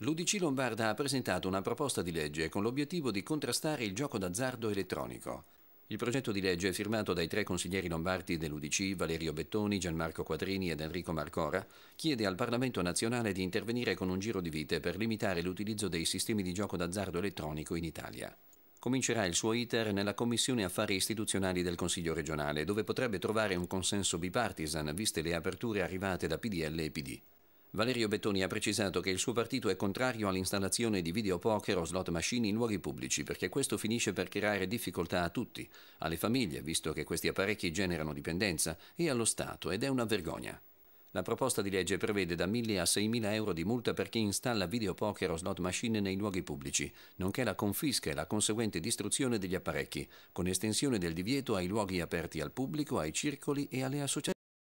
L'Udc Lombarda ha presentato una proposta di legge con l'obiettivo di contrastare il gioco d'azzardo elettronico. Il progetto di legge, firmato dai tre consiglieri lombardi dell'Udc, Valerio Bettoni, Gianmarco Quadrini ed Enrico Marcora, chiede al Parlamento nazionale di intervenire con un giro di vite per limitare l'utilizzo dei sistemi di gioco d'azzardo elettronico in Italia. Comincerà il suo iter nella Commissione Affari Istituzionali del Consiglio regionale, dove potrebbe trovare un consenso bipartisan, viste le aperture arrivate da PDL e PD. Valerio Bettoni ha precisato che il suo partito è contrario all'installazione di videopoker o slot machine in luoghi pubblici perché questo finisce per creare difficoltà a tutti, alle famiglie, visto che questi apparecchi generano dipendenza, e allo Stato ed è una vergogna. La proposta di legge prevede da 1.000 a 6.000 euro di multa per chi installa videopoker o slot machine nei luoghi pubblici, nonché la confisca e la conseguente distruzione degli apparecchi, con estensione del divieto ai luoghi aperti al pubblico, ai circoli e alle associazioni.